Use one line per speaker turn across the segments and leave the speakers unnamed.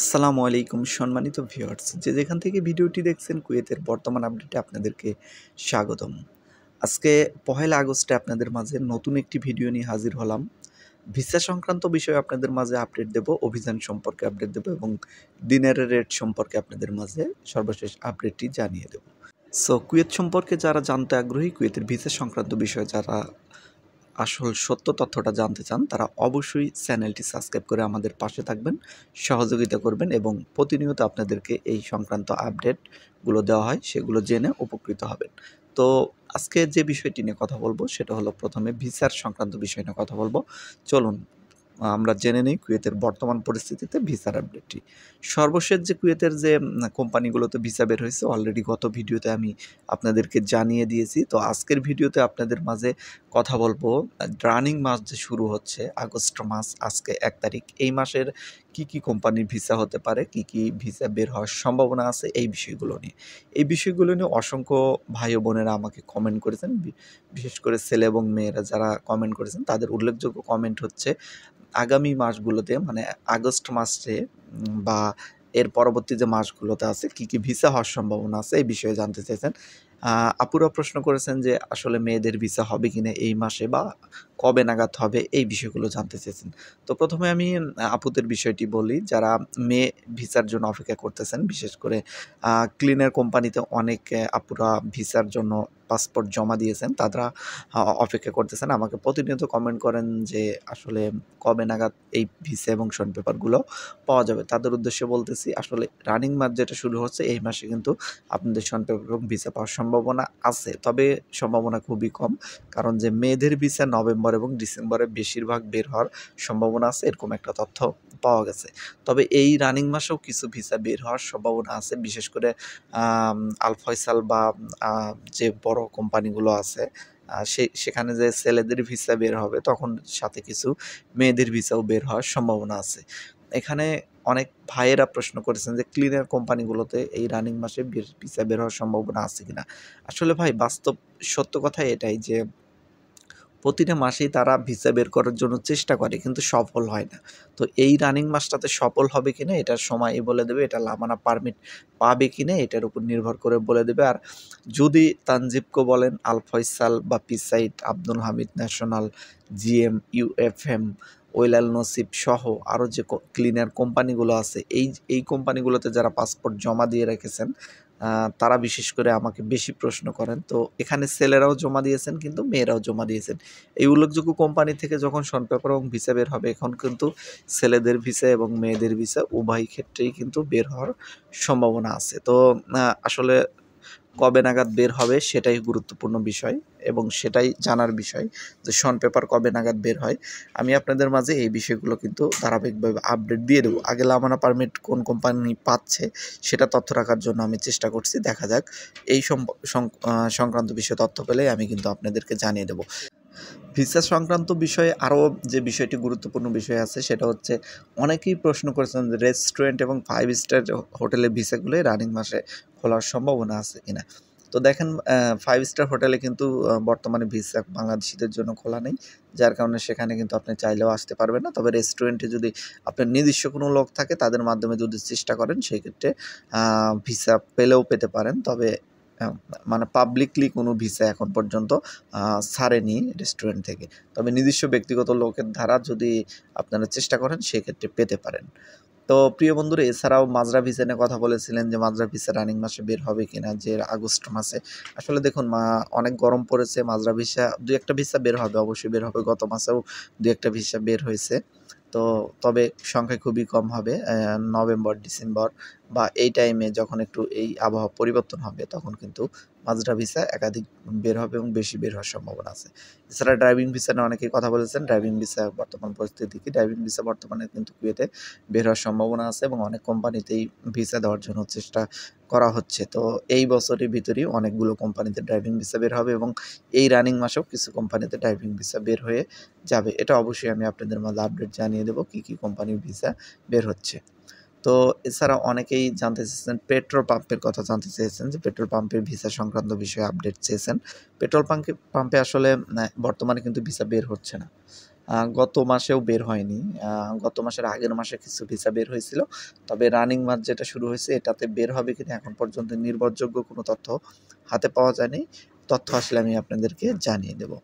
আসসালামু আলাইকুম সম্মানিত ভিউয়ার্স যে যেখান থেকে ভিডিওটি দেখছেন কুয়েতের বর্তমান আপডেটে আপনাদেরকে স্বাগতম আজকে পহেলা আগস্টে আপনাদের মাঝে নতুন একটি ভিডিও নিয়ে হাজির হলাম ভিসা সংক্রান্ত বিষয়ে আপনাদের মাঝে আপডেট দেব অভিযান সম্পর্কে আপডেট দেব এবং ডিনার রেট সম্পর্কে আপনাদের মাঝে সর্বশেষ আপডেটটি জানিয়ে দেব সো কুয়েত সম্পর্কে যারা জানতে আগ্রহী কুয়েতের ভিসা সংক্রান্ত বিষয়ে যারা আসল সত্য তথ্যটা জানতে চান তারা অবশ্যই চ্যানেলটি সাবস্ক্রাইব করে আমাদের পাশে থাকবেন সহযোগিতা করবেন এবং প্রতিনিয়ত আপনাদেরকে এই সংক্রান্ত আপডেটগুলো দেওয়া হয় সেগুলো জেনে উপকৃত হবেন তো আজকে যে বিষয়টি নিয়ে কথা বলবো সেটা হলো প্রথমে ভিসার সংক্রান্ত বিষয় নিয়ে কথা বলবো চলুন আমরা জেনে নিই কুয়েতের বর্তমান পরিস্থিতিতে ভিসার আপডেটটি সর্বশেষ যে কুয়েতের যে কোম্পানিগুলোতে ভিসা বের হয়েছে অলরেডি গত ভিডিওতে আমি আপনাদেরকে জানিয়ে দিয়েছি তো আজকের ভিডিওতে আপনাদের মাঝে কথা বলবো রানিং মাস যে শুরু হচ্ছে আগস্ট মাস আজকে এক তারিখ এই মাসের কি কি কোম্পানির ভিসা হতে পারে কি কি ভিসা বের হওয়ার সম্ভাবনা আছে এই বিষয়গুলো নিয়ে এই বিষয়গুলো নিয়ে অসংখ্য ভাই বোনেরা আমাকে কমেন্ট করেছেন বিশেষ করে ছেলে এবং মেয়েরা যারা কমেন্ট করেছেন তাদের উল্লেখযোগ্য কমেন্ট হচ্ছে আগামী মাসগুলোতে মানে আগস্ট মাসে বা এর পরবর্তী যে মাসগুলোতে আছে কি কি ভিসা হওয়ার সম্ভাবনা আছে এই বিষয়ে জানতে চাইছেন আপুরা প্রশ্ন করেছেন যে আসলে মেয়েদের ভিসা হবে কি না এই মাসে বা কবে নাগাদ হবে এই বিষয়গুলো জানতে চেয়েছেন তো প্রথমে আমি আপুদের বিষয়টি বলি যারা মেয়ে ভিসার জন্য অপেক্ষা করতেছেন বিশেষ করে ক্লিনার কোম্পানিতে অনেক আপুরা ভিসার জন্য পাসপোর্ট জমা দিয়েছেন তারা অপেক্ষা করতেছেন আমাকে প্রতিনিয়ত কমেন্ট করেন যে আসলে কবে নাগাদ এই ভিসা এবং শন পেপারগুলো পাওয়া যাবে তাদের উদ্দেশ্যে বলতেছি আসলে রানিং মাস যেটা শুরু হচ্ছে এই মাসে কিন্তু আপনাদের শন পেপার এবং ভিসা পাওয়ার সম্ভাবনা আছে তবে সম্ভাবনা খুবই কম কারণ যে মেয়েদের ভিসা নভেম্বর এবং ডিসেম্বরে বেশিরভাগ বের হওয়ার সম্ভাবনা আছে এরকম একটা তথ্য পাওয়া গেছে তবে এই রানিং মাসেও কিছু ভিসা বের হওয়ার সম্ভাবনা আছে বিশেষ করে আলফয়সাল বা যে বড় কোম্পানিগুলো আছে সে সেখানে যে ছেলেদের ভিসা বের হবে তখন সাথে কিছু মেয়েদের ভিসাও বের হওয়ার সম্ভাবনা আছে এখানে অনেক ভাইয়েরা প্রশ্ন করেছেন যে ক্লিনার কোম্পানিগুলোতে এই রানিং মাসে ভিসা বের হওয়ার সম্ভাবনা আছে কিনা আসলে ভাই বাস্তব সত্য কথা এটাই যে প্রতিটা মাসেই তারা ভিসা বের করার জন্য চেষ্টা করে কিন্তু সফল হয় না তো এই রানিং মাসটাতে সফল হবে কি না এটার সময় বলে দেবে এটা লামানা পারমিট পাবে কি না এটার উপর নির্ভর করে বলে দেবে আর যদি তানজিবকে বলেন আল ফয়সাল বা পিসাইট আব্দুল হামিদ ন্যাশনাল জিএম ইউএফএম ওয়েলাল নসিব সহ আরও যে ক্লিনার কোম্পানিগুলো আছে এই এই কোম্পানিগুলোতে যারা পাসপোর্ট জমা দিয়ে রেখেছেন তারা বিশেষ করে আমাকে বেশি প্রশ্ন করেন তো এখানে ছেলেরাও জমা দিয়েছেন কিন্তু মেয়েরাও জমা দিয়েছেন এই উল্লেখযোগ্য কোম্পানি থেকে যখন পেপার এবং ভিসা বের হবে এখন কিন্তু ছেলেদের ভিসা এবং মেয়েদের ভিসা উভয় ক্ষেত্রেই কিন্তু বের হওয়ার সম্ভাবনা আছে তো আসলে কবে নাগাদ বের হবে সেটাই গুরুত্বপূর্ণ বিষয় এবং সেটাই জানার বিষয় যে শন পেপার কবে নাগাদ বের হয় আমি আপনাদের মাঝে এই বিষয়গুলো কিন্তু ধারাবাহিকভাবে আপডেট দিয়ে দেবো আগে লামানা পারমিট কোন কোম্পানি পাচ্ছে সেটা তথ্য রাখার জন্য আমি চেষ্টা করছি দেখা যাক এই সংক্রান্ত বিষয়ে তথ্য পেলে আমি কিন্তু আপনাদেরকে জানিয়ে দেবো ভিসা সংক্রান্ত বিষয়ে আরও যে বিষয়টি গুরুত্বপূর্ণ বিষয় আছে সেটা হচ্ছে অনেকেই প্রশ্ন করেছেন রেস্টুরেন্ট এবং ফাইভ স্টার হোটেলের ভিসাগুলোই রানিং মাসে খোলার সম্ভাবনা আছে কিনা তো দেখেন ফাইভ স্টার হোটেলে কিন্তু বর্তমানে ভিসা বাংলাদেশিদের জন্য খোলা নেই যার কারণে সেখানে কিন্তু আপনি চাইলেও আসতে পারবেন না তবে রেস্টুরেন্টে যদি আপনার নির্দিষ্ট কোনো লোক থাকে তাদের মাধ্যমে যদি চেষ্টা করেন সেক্ষেত্রে ভিসা পেলেও পেতে পারেন তবে মানে পাবলিকলি কোনো ভিসা এখন পর্যন্ত ছাড়েনি রেস্টুরেন্ট থেকে তবে নির্দিষ্ট ব্যক্তিগত লোকের দ্বারা যদি আপনারা চেষ্টা করেন সেক্ষেত্রে পেতে পারেন তো প্রিয় বন্ধুরা এছাড়াও মাজরা ভিসা নিয়ে কথা বলেছিলেন যে মাজরা ভিসা রানিং মাসে বের হবে কিনা যে আগস্ট মাসে আসলে দেখুন মা অনেক গরম পড়েছে মাজরা ভিসা দু একটা ভিসা বের হবে অবশ্যই বের হবে গত মাসেও দু একটা ভিসা বের হয়েছে তো তবে সংখ্যা খুবই কম হবে নভেম্বর ডিসেম্বর বা এই টাইমে যখন একটু এই আবহাওয়া পরিবর্তন হবে তখন কিন্তু মাজরা ভিসা একাধিক বের হবে এবং বেশি বের হওয়ার সম্ভাবনা আছে এছাড়া ড্রাইভিং ভিসা নিয়ে অনেকেই কথা বলেছেন ড্রাইভিং ভিসা বর্তমান পরিস্থিতি কি ড্রাইভিং ভিসা বর্তমানে কিন্তু কুয়েতে বের হওয়ার সম্ভাবনা আছে এবং অনেক কোম্পানিতেই ভিসা দেওয়ার জন্য চেষ্টা করা হচ্ছে তো এই বছরের ভিতরেই অনেকগুলো কোম্পানিতে ড্রাইভিং ভিসা বের হবে এবং এই রানিং মাসেও কিছু কোম্পানিতে ড্রাইভিং ভিসা বের হয়ে যাবে এটা অবশ্যই আমি আপনাদের মাঝে আপডেট জানিয়ে দেবো কী কী কোম্পানির ভিসা বের হচ্ছে তো এছাড়া অনেকেই জানতে চেয়েছেন পেট্রোল পাম্পের কথা জানতে চেয়েছেন যে পেট্রোল পাম্পের ভিসা সংক্রান্ত বিষয়ে আপডেট চেয়েছেন পেট্রোল পাম্পে পাম্পে আসলে বর্তমানে কিন্তু ভিসা বের হচ্ছে না গত মাসেও বের হয়নি গত মাসের আগের মাসে কিছু ভিসা বের হয়েছিল তবে রানিং মাছ যেটা শুরু হয়েছে এটাতে বের হবে কিনা এখন পর্যন্ত নির্ভরযোগ্য কোনো তথ্য হাতে পাওয়া যায়নি তথ্য আসলে আমি আপনাদেরকে জানিয়ে দেবো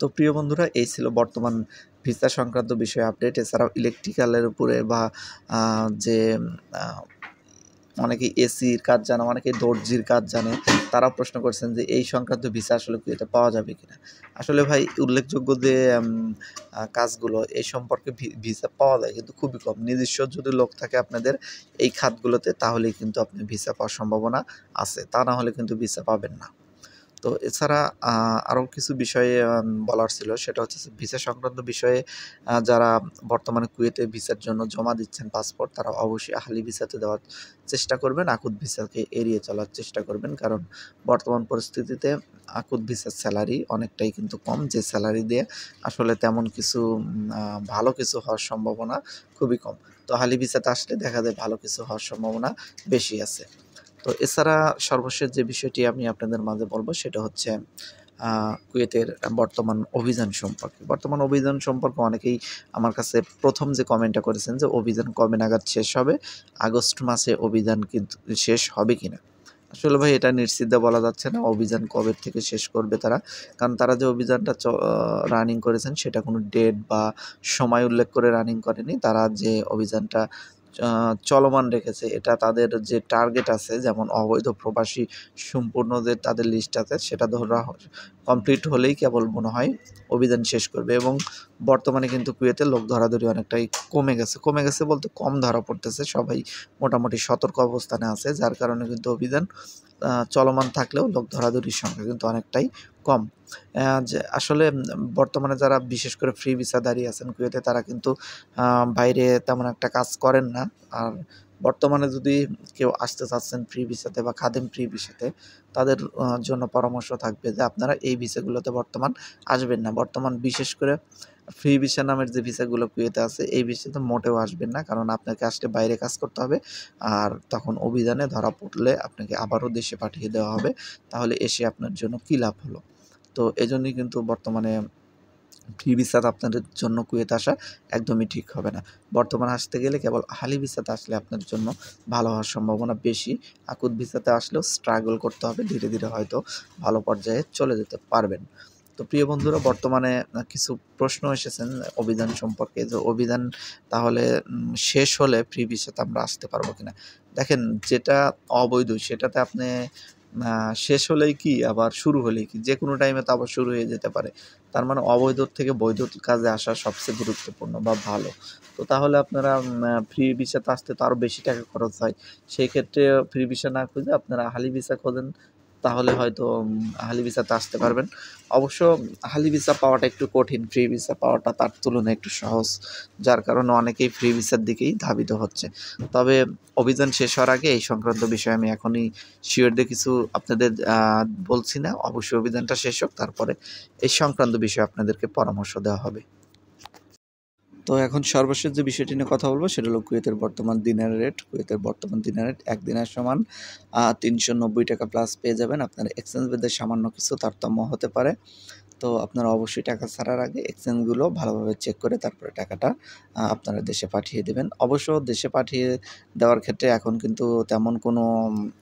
তো প্রিয় বন্ধুরা এই ছিল বর্তমান ভিসা সংক্রান্ত বিষয়ে আপডেট এছাড়াও ইলেকট্রিক্যালের উপরে বা যে অনেকে এসির কাজ জানে অনেকে দর্জির কাজ জানে তারা প্রশ্ন করছেন যে এই সংক্রান্ত ভিসা আসলে কি এটা পাওয়া যাবে কিনা আসলে ভাই উল্লেখযোগ্য যে কাজগুলো এই সম্পর্কে ভিসা পাওয়া যায় কিন্তু খুবই কম নিজস্ব যদি লোক থাকে আপনাদের এই খাতগুলোতে তাহলেই কিন্তু আপনি ভিসা পাওয়ার সম্ভাবনা আছে তা না হলে কিন্তু ভিসা পাবেন না তো এছাড়া আরও কিছু বিষয়ে বলার ছিল সেটা হচ্ছে ভিসা সংক্রান্ত বিষয়ে যারা বর্তমানে কুয়েতে ভিসার জন্য জমা দিচ্ছেন পাসপোর্ট তারা অবশ্যই হালি ভিসাতে দেওয়ার চেষ্টা করবেন আকুদ ভিসাকে এড়িয়ে চলার চেষ্টা করবেন কারণ বর্তমান পরিস্থিতিতে আকুদ ভিসার স্যালারি অনেকটাই কিন্তু কম যে স্যালারি দিয়ে আসলে তেমন কিছু ভালো কিছু হওয়ার সম্ভাবনা খুবই কম তো হালি ভিসাতে আসলে দেখা যায় ভালো কিছু হওয়ার সম্ভাবনা বেশি আছে তো এছাড়া সর্বশেষ যে বিষয়টি আমি আপনাদের মাঝে বলবো সেটা হচ্ছে কুয়েতের বর্তমান অভিযান সম্পর্কে বর্তমান অভিযান সম্পর্কে অনেকেই আমার কাছে প্রথম যে কমেন্টটা করেছেন যে অভিযান কবে নাগাদ শেষ হবে আগস্ট মাসে অভিযান কিন্তু শেষ হবে কিনা আসলে ভাই এটা নিশ্চিত বলা যাচ্ছে না অভিযান কবে থেকে শেষ করবে তারা কারণ তারা যে অভিযানটা রানিং করেছেন সেটা কোনো ডেট বা সময় উল্লেখ করে রানিং করেনি তারা যে অভিযানটা চলমান রেখেছে এটা তাদের যে টার্গেট আছে যেমন অবৈধ প্রবাসী সম্পূর্ণদের তাদের লিস্ট আছে সেটা ধরা কমপ্লিট হলেই কেবল মনে হয় অভিযান শেষ করবে এবং বর্তমানে কিন্তু কুয়েতে লোক ধরাধরি অনেকটাই কমে গেছে কমে গেছে বলতে কম ধরা পড়তেছে সবাই মোটামুটি সতর্ক অবস্থানে আছে যার কারণে কিন্তু অভিযান চলমান থাকলেও লোক ধরাধরির সংখ্যা কিন্তু অনেকটাই কম যে আসলে বর্তমানে যারা বিশেষ করে ফ্রি ভিসা দাঁড়িয়ে আছেন কুয়েতে তারা কিন্তু বাইরে তেমন একটা কাজ করেন না আর বর্তমানে যদি কেউ আসতে চাচ্ছেন ফ্রি ভিসাতে বা খাদেম ফ্রি ভিসাতে তাদের জন্য পরামর্শ থাকবে যে আপনারা এই ভিসাগুলোতে বর্তমান আসবেন না বর্তমান বিশেষ করে ফ্রি ভিসা নামের যে ভিসাগুলো কুয়েতে আছে এই ভিসা তো মোটেও আসবেন না কারণ আপনাকে আসলে বাইরে কাজ করতে হবে আর তখন অভিযানে ধরা পড়লে আপনাকে আবারও দেশে পাঠিয়ে দেওয়া হবে তাহলে এসে আপনার জন্য কী লাভ হলো তো এজন্যই কিন্তু বর্তমানে ফ্রি ভিসাতে আপনাদের জন্য কুয়েতে আসা একদমই ঠিক হবে না বর্তমানে আসতে গেলে কেবল হালি ভিসাতে আসলে আপনার জন্য ভালো হওয়ার সম্ভাবনা বেশি আকুত ভিসাতে আসলেও স্ট্রাগল করতে হবে ধীরে ধীরে হয়তো ভালো পর্যায়ে চলে যেতে পারবেন তো প্রিয় বন্ধুরা বর্তমানে কিছু প্রশ্ন এসেছেন অভিধান সম্পর্কে যে অভিধান তাহলে শেষ হলে ফ্রি ভিসাতে আমরা আসতে পারবো কিনা দেখেন যেটা অবৈধ সেটাতে আপনি শেষ হলেই কি আবার শুরু হলেই কি যে কোনো টাইমে তো আবার শুরু হয়ে যেতে পারে তার মানে অবৈধ থেকে বৈধ কাজে আসা সবচেয়ে গুরুত্বপূর্ণ বা ভালো তো তাহলে আপনারা ফ্রি ভিসাতে আসতে তো আরও বেশি টাকা খরচ হয় সেই ক্ষেত্রে ফ্রি ভিসা না খুঁজে আপনারা হালি ভিসা খোঁজেন তাহলে হয়তো হালি ভিসাতে আসতে পারবেন অবশ্য হালি ভিসা পাওয়াটা একটু কঠিন ফ্রি ভিসা পাওয়াটা তার তুলনায় একটু সহজ যার কারণে অনেকেই ফ্রি ভিসার দিকেই ধাবিত হচ্ছে তবে অভিযান শেষ হওয়ার আগে এই সংক্রান্ত বিষয়ে আমি এখনই শিওরদের কিছু আপনাদের বলছি না অবশ্যই অভিযানটা শেষ হোক তারপরে এই সংক্রান্ত বিষয়ে আপনাদেরকে পরামর্শ দেওয়া হবে তো এখন সর্বশেষ যে বিষয়টি নিয়ে কথা বলবো সেটা হলো কুয়েতের বর্তমান দিনের রেট কুয়েতের বর্তমান দিনের রেট এক দিনের সমান তিনশো নব্বই টাকা প্লাস পেয়ে যাবেন আপনার এক্সচেঞ্জ বেদের সামান্য কিছু তারতম্য হতে পারে তো আপনারা অবশ্যই টাকা ছাড়ার আগে এক্সচেঞ্জগুলো ভালোভাবে চেক করে তারপরে টাকাটা আপনারা দেশে পাঠিয়ে দেবেন অবশ্য দেশে পাঠিয়ে দেওয়ার ক্ষেত্রে এখন কিন্তু তেমন কোনো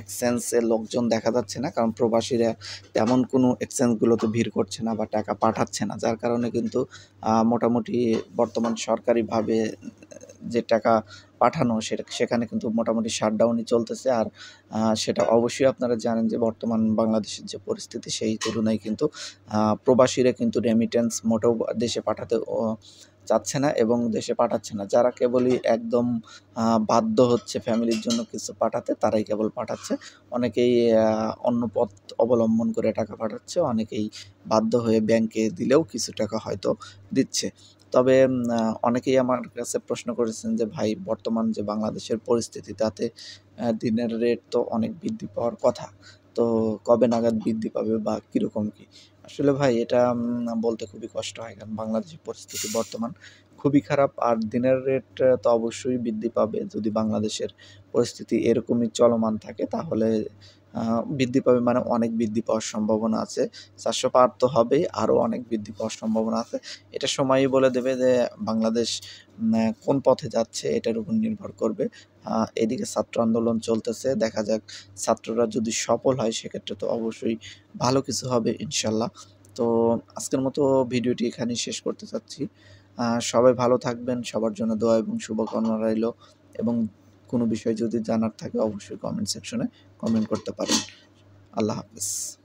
এক্সচেঞ্জের লোকজন দেখা যাচ্ছে না কারণ প্রবাসীরা তেমন কোনো এক্সচেঞ্জগুলোতে ভিড় করছে না বা টাকা পাঠাচ্ছে না যার কারণে কিন্তু মোটামুটি বর্তমান সরকারিভাবে যে টাকা পাঠানো সেটা সেখানে কিন্তু মোটামুটি শাটডাউনই চলতেছে আর সেটা অবশ্যই আপনারা জানেন যে বর্তমান বাংলাদেশের যে পরিস্থিতি সেই তুলনায় কিন্তু প্রবাসীরা কিন্তু রেমিটেন্স মোটেও দেশে পাঠাতে চাচ্ছে না এবং দেশে পাঠাচ্ছে না যারা কেবলই একদম বাধ্য হচ্ছে ফ্যামিলির জন্য কিছু পাঠাতে তারাই কেবল পাঠাচ্ছে অনেকেই অন্য পথ অবলম্বন করে টাকা পাঠাচ্ছে অনেকেই বাধ্য হয়ে ব্যাংকে দিলেও কিছু টাকা হয়তো দিচ্ছে তবে অনেকেই আমার কাছে প্রশ্ন করেছেন যে ভাই বর্তমান যে বাংলাদেশের পরিস্থিতি তাতে দিনের রেট তো অনেক বৃদ্ধি পাওয়ার কথা তো কবে নাগাদ বৃদ্ধি পাবে বা কীরকম কী আসলে ভাই এটা বলতে খুবই কষ্ট হয় কারণ বাংলাদেশের পরিস্থিতি বর্তমান খুবই খারাপ আর দিনের রেট তো অবশ্যই বৃদ্ধি পাবে যদি বাংলাদেশের পরিস্থিতি এরকমই চলমান থাকে তাহলে বৃদ্ধি পাবে মানে অনেক বৃদ্ধি পাওয়ার সম্ভাবনা আছে চারশো পার তো হবেই আরও অনেক বৃদ্ধি পাওয়ার সম্ভাবনা আছে এটা সময়ই বলে দেবে যে বাংলাদেশ কোন পথে যাচ্ছে এটার উপর নির্ভর করবে এদিকে ছাত্র আন্দোলন চলতেছে দেখা যাক ছাত্ররা যদি সফল হয় সেক্ষেত্রে তো অবশ্যই ভালো কিছু হবে ইনশাল্লাহ তো আজকের মতো ভিডিওটি এখানেই শেষ করতে চাচ্ছি সবাই ভালো থাকবেন সবার জন্য দোয়া এবং শুভকামনা রইল এবং কোনো বিষয় যদি জানার থাকে অবশ্যই কমেন্ট সেকশনে কমেন্ট করতে পারেন আল্লাহ হাফিজ